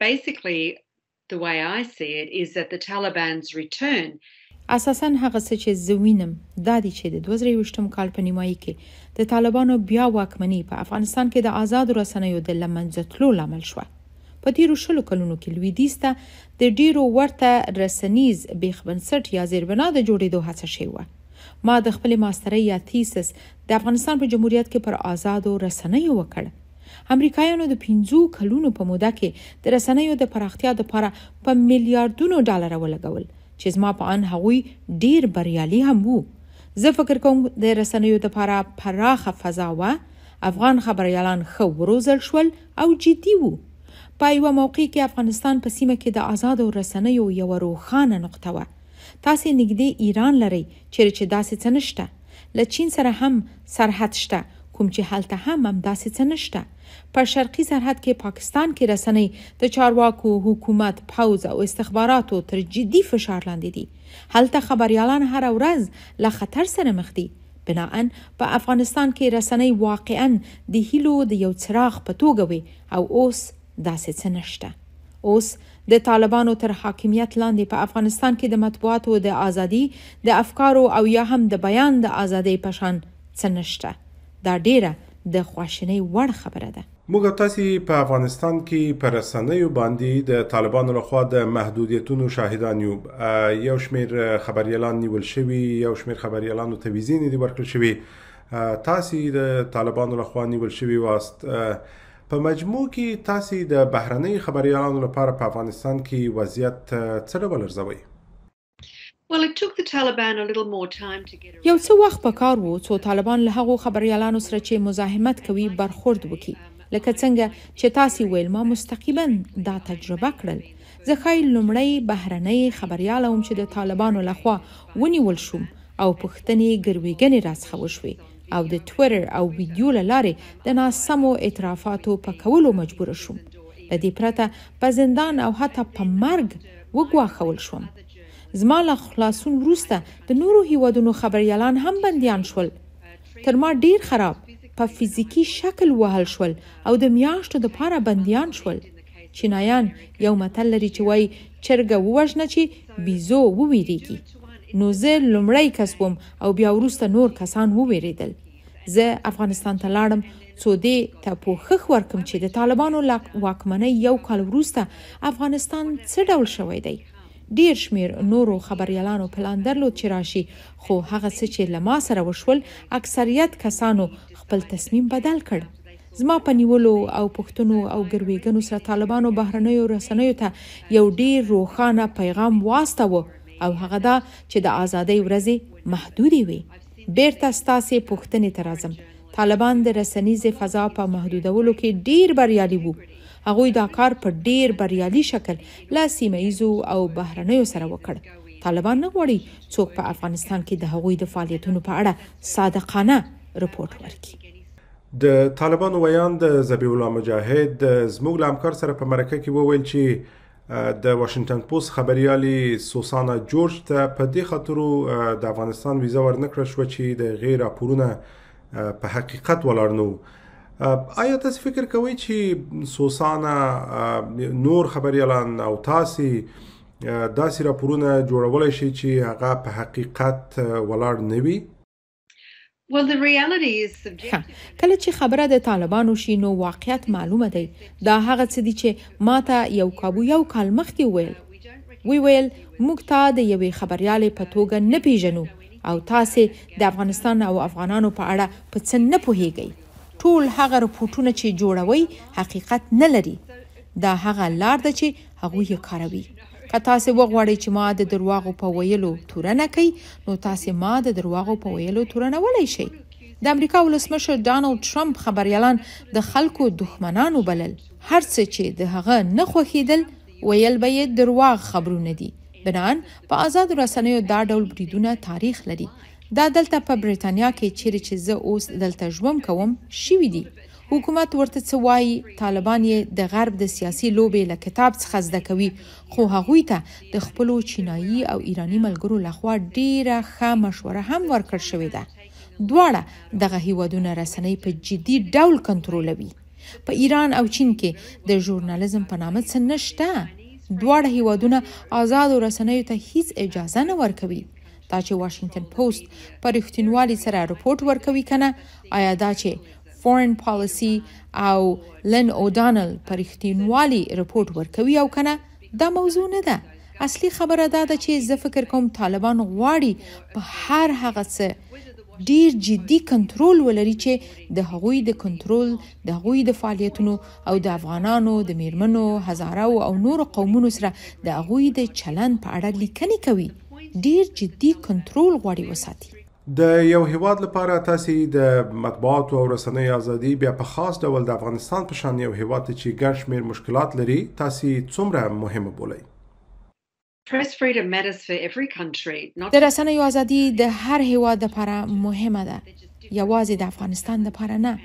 Basically, the way I see it is that the Taliban's return اساسا هغه څه چې زوینم دا دي چې د 2023م کال په نیمایي کې د طالبانو بیا واکمنۍ په افغانستان کې د آزاد رسنیو د لمنځه تلو لامل شوه په تیرو شلو کلونو کې لویدیستا د ډیرو ورته رسنیز بیخ بنسټ یا زیربنا د جوړېدو هڅه شوه ما د خپل ماستری یا تیسس د افغانستان په جمهوریت کې پر آزادو رسنیو وکړ امریکایانو د 50 کلونو په موده کې د رسنیو د پراختیا لپاره په میلیارډونو ډالر ولګول چې زما په ان هغوی ډیر بریالي هم وو زه فکر کوم د رسنیو لپاره پراخه فضا و افغان خبريالان خو روزل شول او جدي وو په یو موقع کې افغانستان په سیمه کې د آزاد رسنیو یو روخانه نقطه و تاسو نږدې ایران لري چې چې داسې څه نشته لچین سره هم سرحد شته کوم چې هلته هم هم داسې څه نشته په شرقي سرحد کې پاکستان کې رسنۍ د چارواکو حکومت پوز او استخباراتو تر جدي فشار لاندې دي هلته خبريالان هر ورځ له خطر سره مخ دي بناان په افغانستان کې رسنۍ واقعا د هیلو د یو څراغ په توګه وي او اوس داسې څه نشته اوس د طالبانو تر حاکمیت لاندې په افغانستان کې د مطبوعاتو د ازادي د افکارو او یا هم د بیان د ازادۍ پشان څه نشته دا ډیره د خواشینی وړ خبره ده موږ تاسو په افغانستان کې پر رسنیو باندې د طالبانو لخوا د محدودیتونو شاهدان یو یو شمیر خبريالان نیول شوی یو شمیر خبريالان او تویزین دي ورکړل شوی تاسو د طالبانو لخوا نیول شوی واست په مجموع کې تاسو د بهرنۍ خبريالانو لپاره په افغانستان کې وضعیت څه ډول ارزوي یو څه وخت په کار وو څو طالبان له هغو خبريالانو سره چې مزاحمت کوي برخورد وکي لکه څنګه چې تاسو ویل ما مستقیما دا تجربه کړل زه خای لمړی بهرنۍ خبريال هم چې د طالبانو لخوا ونیول شوم او پښتنې ګرویګنې راڅخه وشوي او د ټوئیټر او ویډیو لارې د ناسمو اعترافاتو په کولو مجبور شوم لدې پرته په زندان او حتی په مرګ وګواښول شوم زما له خلاصون وروسته د نورو هیوادونو خبريالان هم بنديان شول تر ما ډیر خراب په فزیکی شکل وهل شول او د میاشتو د پاره بنديان شول چینایان یو متل لري چې وای چرګه ووژنه چې بيزو وویریږي نو زه لمړی کس وم او بیا وروسته نور کسان وویریدل زه افغانستان ته لاړم څو دې ته پوښښ ورکم چې د طالبانو واکمنۍ یو کال وروسته افغانستان څه ډول شوی دی ډیر شمیر نورو خبريالانو پلان درلود چې راشي خو هغه څه چې لما سره وشول اکثریت کسانو خپل تصمیم بدل کړ زما په نیولو او پښتنو او ګرویګنو سره طالبانو بهرنیو رسنیو ته یو ډیر روخانه پیغام واستاوه او هغه دا چې د ازادۍ ورځې محدودې وي بیرته ستاسو پښتنې ترازم طالبان د رسنیز فضا په محدودولو کې ډیر بریالي وو هغوی دا کار په ډیر بریالي شکل لا سیمایزو او بهرنیو سره وکړ طالبان نه غواړي څوک په افغانستان کې د هغوی د فعالیتونو په اړه صادقانه رپورت ورکړي د طالبانو ویان د زبیح الله مجاهد زموږ لامکار سره په مرکه کې وویل چې د واشنگټن پوسټ خبريالي سوسانا جورج ته په دې خاطر د افغانستان ویزه ورنکړه شو چې د غیر راپورونه په حقیقت ولرنو آیا تاسو فکر کوئ چې سوسانه نور خبريالان او تاسو داسې راپورونه جوړولای شي چې هغه په حقیقت ولاړ نه وي کله چې خبره د طالبانو شي نو واقعیت معلومه دی دا هغه څه دي چې ما ته یو کابو یو کال مخکې ویل وی ویل موږ ته د یوې خبريالې په توګه نه پیژنو او تاسو د افغانستان او افغانانو په اړه په څه نه پوهیږئ ټول هغه رپورټونه چې جوړوي حقیقت نه لري دا هغه لار ده چې هغه یې کاروي که تاسو وغواړئ چې ما د درواغو په ویلو تورنه کوي نو تاسو ما د درواغو په ویلو تورنولای شئ د امریکا ولسمشر ډانلډ ټرمپ خبريالان د خلکو دښمنانو بلل هرڅه چې د هغه نه خوخیدل ویل به درواغ خبرونه دي بنان په آزاد رسنیو دا ډول بریدونه تاریخ لري دا دلته په برېټانیا کې چیرې چې زه اوس دلته ژوند کوم شوې دي حکومت ورته څه وایي طالبان یې د غرب د سیاسي لوبې له کتاب څخه زده کوي خو هغوی ته د خپل چینایي او ایرانی ملګرو لخوا ډیره ښه مشوره هم ورکړ شوې ده دواړه دغه هیوادونه رسنۍ په جدي ډول کنټرولوي په ایران او چین کې د ژورنالیزم په نامه څه نشته دواړه هیوادونه آزاد رسنیو ته هیڅ اجازه نه ورکوي دا چې واشنگټن پوسټ په رښتینوالي سره رپورت ورکوي کنه آیا دا چې فورن پالیسی او لن اوډانل په رښتینوالي رپورت ورکوي او کنه دا موضوع نه ده اصلي خبره دا ده چې زه فکر کوم طالبان غواړي په هر هغه څه ډیر جدي کنټرول ولري چې د هغوی د کنټرول د هغوی د فعالیتونو او د افغانانو د میرمنو هزارو او نور قومونو سره د هغوی د چلن په اړه لیکنې کوي ډیر جدي کنټرول غواړي وساتي د یو هیواد لپاره تاسې د مطبوعات او رسنۍ ازادي بیا په خاص ډول د افغانستان په شان یو هیواد چې ګڼ شمېر مشکلات لري تاسې څومره مهمه بولئ د رسنیو ازادي د هر هیواد لپاره مهمه ده یوازې د افغانستان لپاره نه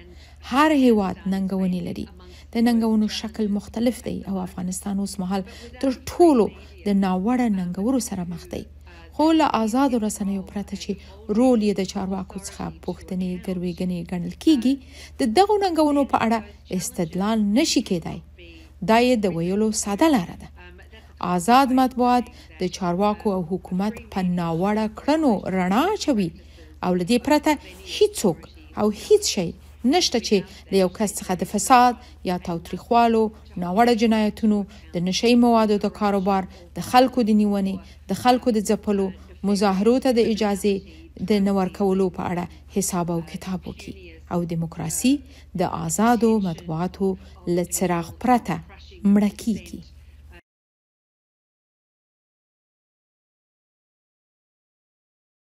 هر هیواد ننګونې لري د ننګونو شکل مختلف دی او افغانستان اوس مهال تر ټولو د ناوړه ننګورو سره مخ دی خو له آزاد رسنیو پرته چې رول یې د چارواکو څخه پوښتنې ګرویګنې ګڼل کیږي د دغه ننګونو په اړه استدلال نشي کېدای دا یې د ویلو ساده لار ده آزاد مطبوعات د چارواکو او حکومت په ناوړه کړنو رڼا اچوي او لدې پرته هیڅوک او هیڅ شی نشته چې د یو کس څخه د فساد یا تاوتریخوالو ناوړه جنایتونو د نشئی موادو د کاروبار د خلکو د نیونې د خلکو د ځپلو مظاهرو ته د اجازه د نور کولو په اړه حساب او کتاب وکړي او دیموکراسي د آزادو مطبوعاتو لڅراغ پرته مړکیږي